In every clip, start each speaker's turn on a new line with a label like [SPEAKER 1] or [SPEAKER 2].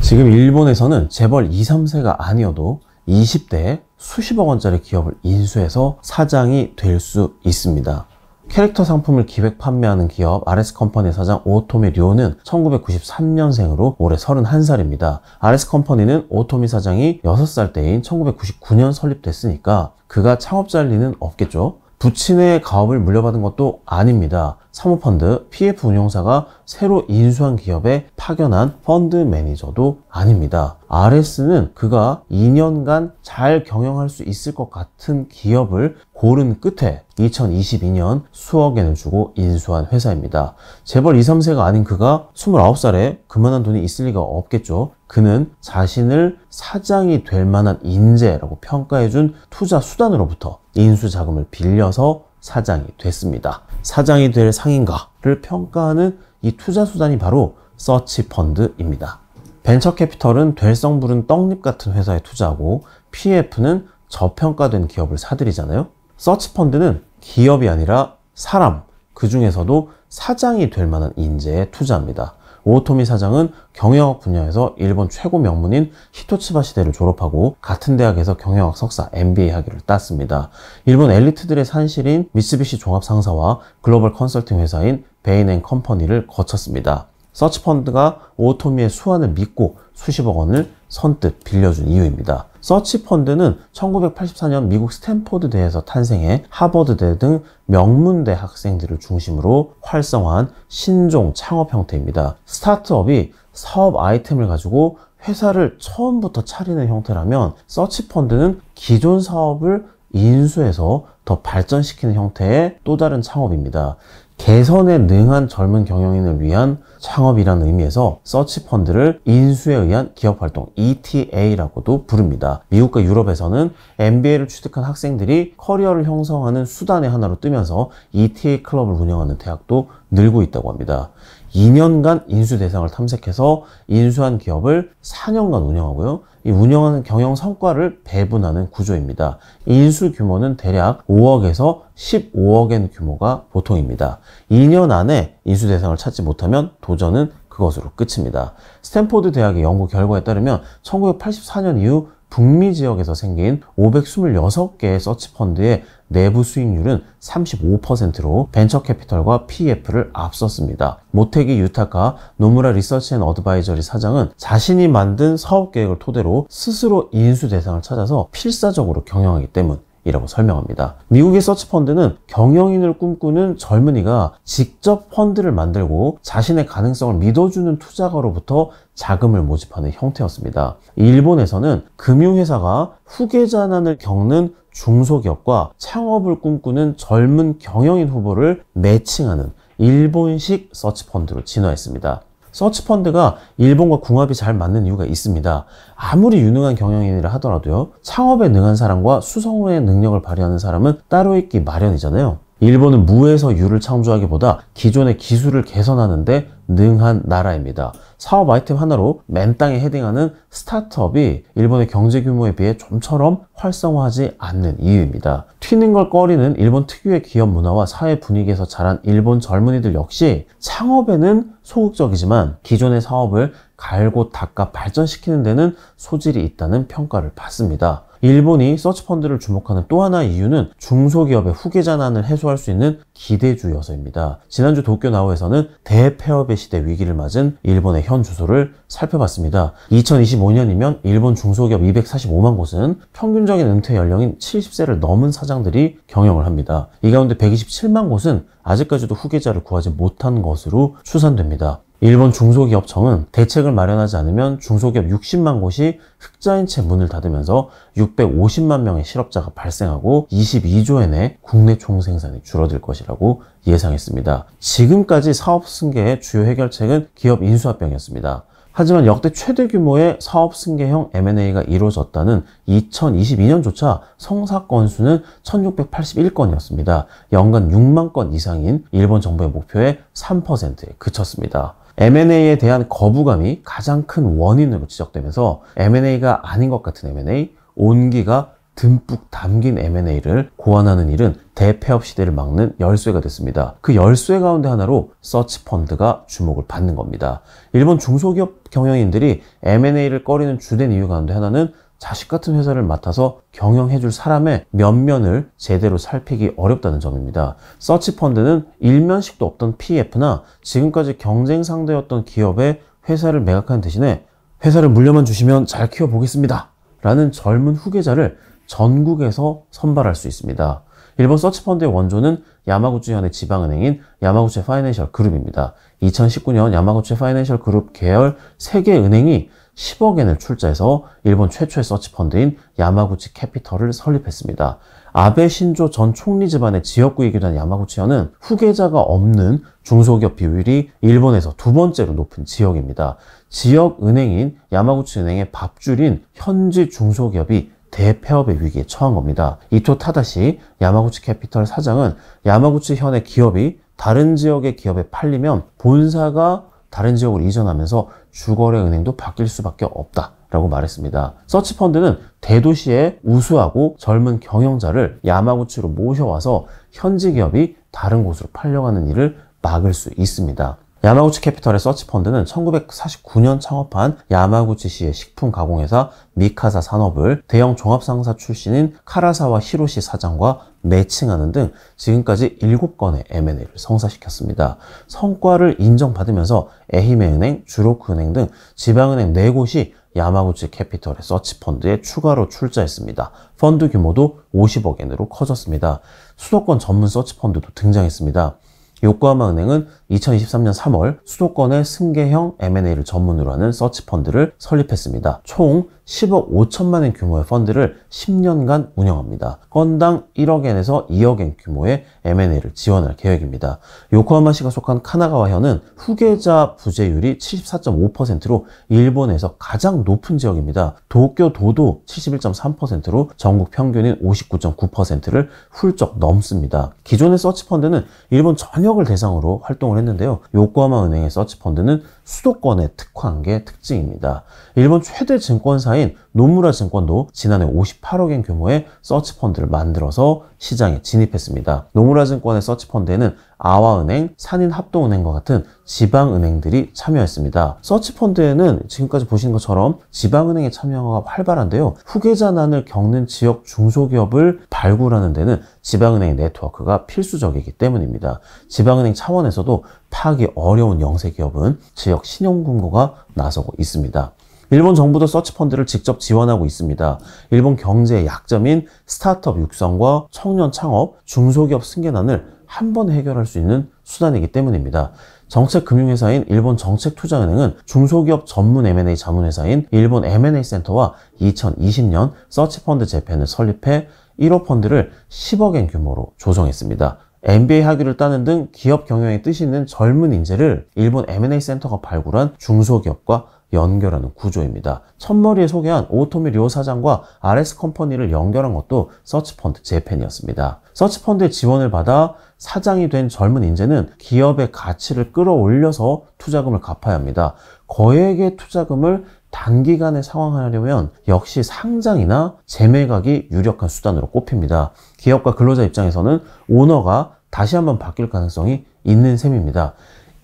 [SPEAKER 1] 지금 일본에서는 재벌 2, 3세가 아니어도 20대에 수십억 원짜리 기업을 인수해서 사장이 될 수 있습니다. 캐릭터 상품을 기획 판매하는 기업 RS 컴퍼니 사장 오토미 료는 1993년생으로 올해 31살입니다. RS 컴퍼니는 오토미 사장이 6살 때인 1999년 설립됐으니까 그가 창업자일 리는 없겠죠. 부친의 가업을 물려받은 것도 아닙니다. 사모펀드 PF 운용사가 새로 인수한 기업에 파견한 펀드 매니저도 아닙니다. RS는 그가 2년간 잘 경영할 수 있을 것 같은 기업을 고른 끝에 2022년 수억엔을 주고 인수한 회사입니다. 재벌 2, 3세가 아닌 그가 29살에 그만한 돈이 있을 리가 없겠죠. 그는 자신을 사장이 될 만한 인재라고 평가해준 투자 수단으로부터 인수 자금을 빌려서 사장이 됐습니다. 사장이 될 상인가를 평가하는 이 투자 수단이 바로 서치 펀드입니다. 벤처 캐피털은 될성 부른 떡잎 같은 회사에 투자하고 PF는 저평가된 기업을 사들이잖아요. 서치 펀드는 기업이 아니라 사람, 그 중에서도 사장이 될 만한 인재에 투자합니다. 오토미 사장은 경영학 분야에서 일본 최고 명문인 히토츠바 시대를 졸업하고 같은 대학에서 경영학 석사 MBA 학위를 땄습니다. 일본 엘리트들의 산실인 미쓰비시 종합상사와 글로벌 컨설팅 회사인 베인 컴퍼니를 거쳤습니다. 서치펀드가 오토미의 수완을 믿고 수십억 원을 선뜻 빌려준 이유입니다. 서치 펀드는 1984년 미국 스탠포드 대에서 탄생해 하버드 대 등 명문대 학생들을 중심으로 활성화한 신종 창업 형태입니다. 스타트업이 사업 아이템을 가지고 회사를 처음부터 차리는 형태라면 서치 펀드는 기존 사업을 인수해서 더 발전시키는 형태의 또 다른 창업입니다. 개선에 능한 젊은 경영인을 위한 창업이라는 의미에서 서치 펀드를 인수에 의한 기업 활동 ETA라고도 부릅니다. 미국과 유럽에서는 MBA를 취득한 학생들이 커리어를 형성하는 수단의 하나로 뜨면서 ETA 클럽을 운영하는 대학도 늘고 있다고 합니다. 2년간 인수 대상을 탐색해서 인수한 기업을 4년간 운영하고요. 이 운영하는 경영 성과를 배분하는 구조입니다. 인수 규모는 대략 5억에서 1 5억엔 규모가 보통입니다. 2년 안에 인수 대상을 찾지 못하면 도전은 그것으로 끝입니다. 스탠포드 대학의 연구 결과에 따르면 1984년 이후 북미 지역에서 생긴 526개의 서치펀드의 내부 수익률은 35%로 벤처캐피털과 p f 를 앞섰습니다. 모태기 유타카 노무라 리서치 앤 어드바이저리 사장은 자신이 만든 사업계획을 토대로 스스로 인수 대상을 찾아서 필사적으로 경영하기 때문 이라고 설명합니다. 미국의 서치 펀드는 경영인을 꿈꾸는 젊은이가 직접 펀드를 만들고 자신의 가능성을 믿어주는 투자가로부터 자금을 모집하는 형태였습니다. 일본에서는 금융회사가 후계자난을 겪는 중소기업과 창업을 꿈꾸는 젊은 경영인 후보를 매칭하는 일본식 서치펀드로 진화했습니다. 서치 펀드가 일본과 궁합이 잘 맞는 이유가 있습니다. 아무리 유능한 경영인이라 하더라도요. 창업에 능한 사람과 수성의 능력을 발휘하는 사람은 따로 있기 마련이잖아요. 일본은 무에서 유를 창조하기보다 기존의 기술을 개선하는데 능한 나라입니다. 사업 아이템 하나로 맨땅에 헤딩하는 스타트업이 일본의 경제 규모에 비해 좀처럼 활성화하지 않는 이유입니다. 튀는 걸 꺼리는 일본 특유의 기업 문화와 사회 분위기에서 자란 일본 젊은이들 역시 창업에는 소극적이지만 기존의 사업을 갈고 닦아 발전시키는 데는 소질이 있다는 평가를 받습니다. 일본이 서치펀드를 주목하는 또 하나의 이유는 중소기업의 후계자난을 해소할 수 있는 기대주 여서입니다. 지난주 도쿄 나우에서는 대폐업의 시대 위기를 맞은 일본의 현 주소를 살펴봤습니다. 2025년이면 일본 중소기업 245만 곳은 평균적인 은퇴 연령인 70세를 넘은 사장들이 경영을 합니다. 이 가운데 127만 곳은 아직까지도 후계자를 구하지 못한 것으로 추산됩니다. 일본 중소기업청은 대책을 마련하지 않으면 중소기업 60만 곳이 흑자인 채 문을 닫으면서 650만 명의 실업자가 발생하고 22조엔의 국내 총생산이 줄어들 것이라고 예상했습니다. 지금까지 사업 승계의 주요 해결책은 기업 인수합병이었습니다. 하지만 역대 최대 규모의 사업 승계형 M&A가 이루어졌다는 2022년조차 성사 건수는 1681건이었습니다. 연간 6만 건 이상인 일본 정부의 목표의 3%에 그쳤습니다. M&A에 대한 거부감이 가장 큰 원인으로 지적되면서 M&A가 아닌 것 같은 M&A, 온기가 듬뿍 담긴 M&A를 고안하는 일은 대폐업 시대를 막는 열쇠가 됐습니다. 그 열쇠 가운데 하나로 서치펀드가 주목을 받는 겁니다. 일본 중소기업 경영인들이 M&A를 꺼리는 주된 이유 가운데 하나는 자식 같은 회사를 맡아서 경영해줄 사람의 면면을 제대로 살피기 어렵다는 점입니다. 서치펀드는 일면식도 없던 p f 나 지금까지 경쟁 상대였던 기업의 회사를 매각하는 대신에 회사를 물려만 주시면 잘 키워보겠습니다. 라는 젊은 후계자를 전국에서 선발할 수 있습니다. 일본 서치펀드의 원조는 야마구치 현의 지방은행인 야마구치 파이낸셜 그룹입니다. 2019년 야마구치 파이낸셜 그룹 계열 세개 은행이 10억 엔을 출자해서 일본 최초의 서치펀드인 야마구치 캐피털을 설립했습니다. 아베 신조 전 총리 집안의 지역구 이기도한 야마구치현은 후계자가 없는 중소기업 비율이 일본에서 두 번째로 높은 지역입니다. 지역 은행인 야마구치 은행의 밥줄인 현지 중소기업이 대폐업의 위기에 처한 겁니다. 이토 타다시 야마구치 캐피털 사장은 야마구치 현의 기업이 다른 지역의 기업에 팔리면 본사가 다른 지역으로 이전하면서 주거래 은행도 바뀔 수밖에 없다. 라고 말했습니다. 서치펀드는 대도시의 우수하고 젊은 경영자를 야마구치로 모셔와서 현지 기업이 다른 곳으로 팔려가는 일을 막을 수 있습니다. 야마구치 캐피털의 서치 펀드는 1949년 창업한 야마구치시의 식품 가공회사 미카사 산업을 대형 종합상사 출신인 카라사와 히로시 사장과 매칭하는 등 지금까지 7건의 M&A를 성사시켰습니다. 성과를 인정받으면서 에히메은행, 주로크은행 등 지방은행 4곳이 야마구치 캐피털의 서치펀드에 추가로 출자했습니다. 펀드 규모도 50억 엔으로 커졌습니다. 수도권 전문 서치펀드도 등장했습니다. 요코하마 은행은 2023년 3월 수도권의 승계형 M&A를 전문으로 하는 서치 펀드를 설립했습니다. 총 10억 5천만 엔 규모의 펀드를 10년간 운영합니다. 건당 1억엔에서 2억엔 규모의 M&A를 지원할 계획입니다. 요코하마시가 속한 카나가와현은 후계자 부재율이 74.5%로 일본에서 가장 높은 지역입니다. 도쿄도도 71.3%로 전국 평균인 59.9%를 훌쩍 넘습니다. 기존의 서치펀드는 일본 전역을 대상으로 활동을 했는데 했는데요. 요코하마 은행의 서치 펀드는 수도권에 특화한 게 특징입니다. 일본 최대 증권사인 노무라 증권도 지난해 58억엔 규모의 서치펀드를 만들어서 시장에 진입했습니다. 노무라 증권의 서치펀드에는 아와은행, 산인합동은행과 같은 지방은행들이 참여했습니다. 서치펀드에는 지금까지 보신 것처럼 지방은행의 참여가 활발한데요. 후계자난을 겪는 지역 중소기업을 발굴하는 데는 지방은행 의 네트워크가 필수적이기 때문입니다. 지방은행 차원에서도 파악이 어려운 영세 기업은 지역 신용금고가 나서고 있습니다. 일본 정부도 서치펀드를 직접 지원하고 있습니다. 일본 경제의 약점인 스타트업 육성과 청년 창업, 중소기업 승계난을 한 번 해결할 수 있는 수단이기 때문입니다. 정책금융회사인 일본 정책투자은행은 중소기업 전문 M&A 자문회사인 일본 M&A 센터와 2020년 서치펀드 재팬을 설립해 1호 펀드를 10억엔 규모로 조성했습니다. MBA 학위를 따는 등 기업 경영에 뜻이 있는 젊은 인재를 일본 M&A 센터가 발굴한 중소기업과 연결하는 구조입니다. 첫머리에 소개한 오토미 료 사장과 RS 컴퍼니를 연결한 것도 서치펀드 재팬이었습니다. 서치펀드의 지원을 받아 사장이 된 젊은 인재는 기업의 가치를 끌어올려서 투자금을 갚아야 합니다. 거액의 투자금을 단기간에 상황하려면 역시 상장이나 재매각이 유력한 수단으로 꼽힙니다. 기업과 근로자 입장에서는 오너가 다시 한번 바뀔 가능성이 있는 셈입니다.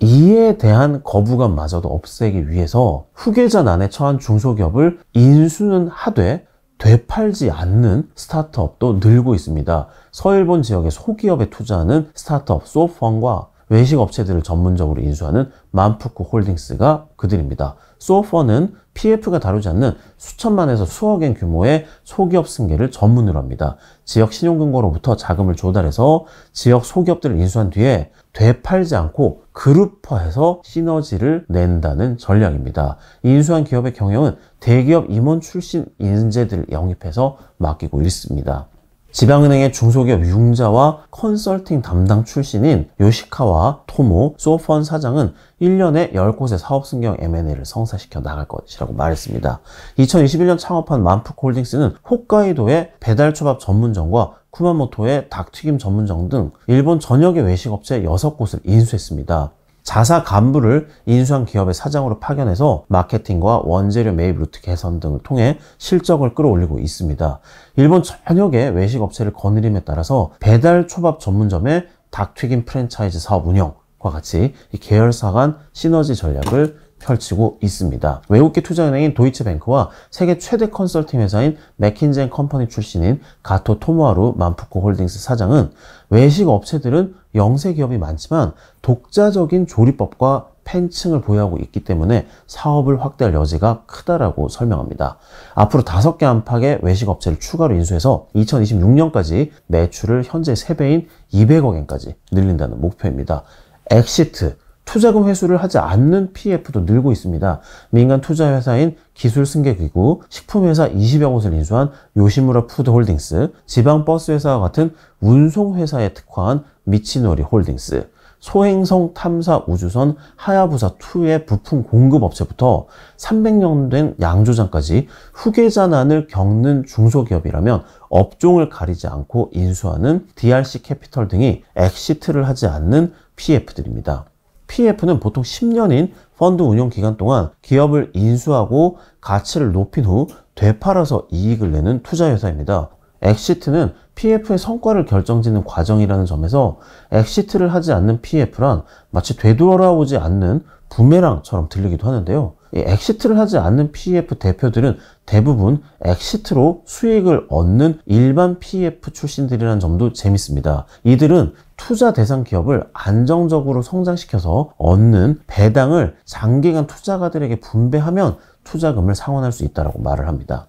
[SPEAKER 1] 이에 대한 거부감마저도 없애기 위해서 후계자 난에 처한 중소기업을 인수는 하되 되팔지 않는 스타트업도 늘고 있습니다. 서일본 지역의 소기업에 투자하는 스타트업 소펀과 외식 업체들을 전문적으로 인수하는 만푸코 홀딩스가 그들입니다. 소퍼는 PF가 다루지 않는 수천만에서 수억엔 규모의 소기업 승계를 전문으로 합니다. 지역 신용금고로부터 자금을 조달해서 지역 소기업들을 인수한 뒤에 되팔지 않고 그룹화해서 시너지를 낸다는 전략입니다. 인수한 기업의 경영은 대기업 임원 출신 인재들을 영입해서 맡기고 있습니다. 지방은행의 중소기업 융자와 컨설팅 담당 출신인 요시카와 토모 소펀 사장은 1년에 10곳의 사업승경 M&A를 성사시켜 나갈 것이라고 말했습니다. 2021년 창업한 만프홀딩스는 홋카이도의 배달초밥 전문점과 쿠마모토의 닭튀김 전문점 등 일본 전역의 외식업체 6곳을 인수했습니다. 자사 간부를 인수한 기업의 사장으로 파견해서 마케팅과 원재료 매입 루트 개선 등을 통해 실적을 끌어올리고 있습니다. 일본 전역의 외식 업체를 거느림에 따라서 배달 초밥 전문점의 닭튀김 프랜차이즈 사업 운영과 같이 계열사 간 시너지 전략을 펼치고 있습니다. 외국계 투자은행인 도이치뱅크와 세계 최대 컨설팅 회사인 맥킨젠 컴퍼니 출신인 가토 토모하루 만푸코 홀딩스 사장은 외식 업체들은 영세 기업이 많지만 독자적인 조리법과 팬층을 보유하고 있기 때문에 사업을 확대할 여지가 크다라고 설명합니다. 앞으로 5개 안팎의 외식 업체를 추가로 인수해서 2026년까지 매출을 현재 3배인 200억엔까지 늘린다는 목표입니다. 엑시트, 투자금 회수를 하지 않는 PF도 늘고 있습니다. 민간 투자 회사인 기술 승계 기구, 식품 회사 20여 곳을 인수한 요시무라 푸드 홀딩스, 지방 버스 회사와 같은 운송 회사에 특화한 미치노리 홀딩스, 소행성 탐사 우주선 하야부사2의 부품 공급 업체부터 300년 된 양조장까지 후계자난을 겪는 중소기업이라면 업종을 가리지 않고 인수하는 DRC 캐피털 등이 엑시트를 하지 않는 PF들입니다. PF는 보통 10년인 펀드 운용 기간 동안 기업을 인수하고 가치를 높인 후 되팔아서 이익을 내는 투자 회사입니다. 엑시트는 PF의 성과를 결정짓는 과정이라는 점에서 엑시트를 하지 않는 PF란 마치 되돌아오지 않는 부메랑처럼 들리기도 하는데요. 엑시트를 하지 않는 PF 대표들은 대부분 엑시트로 수익을 얻는 일반 PF 출신들이라는 점도 재밌습니다. 이들은 투자 대상 기업을 안정적으로 성장시켜서 얻는 배당을 장기간 투자가들에게 분배하면 투자금을 상환할 수 있다고 말을 합니다.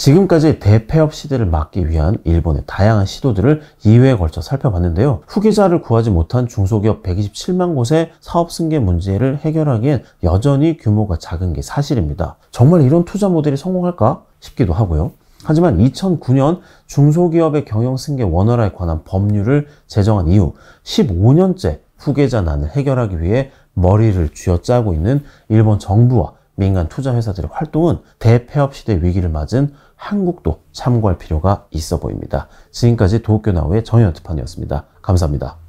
[SPEAKER 1] 지금까지 대폐업 시대를 막기 위한 일본의 다양한 시도들을 2회에 걸쳐 살펴봤는데요. 후계자를 구하지 못한 중소기업 127만 곳의 사업 승계 문제를 해결하기엔 여전히 규모가 작은 게 사실입니다. 정말 이런 투자 모델이 성공할까 싶기도 하고요. 하지만 2009년 중소기업의 경영 승계 원활화에 관한 법률을 제정한 이후 15년째 후계자 난을 해결하기 위해 머리를 쥐어짜고 있는 일본 정부와 민간 투자 회사들의 활동은 대폐업 시대 위기를 맞은 한국도 참고할 필요가 있어 보입니다. 지금까지 도쿄 나우의 정현특판이었습니다. 감사합니다.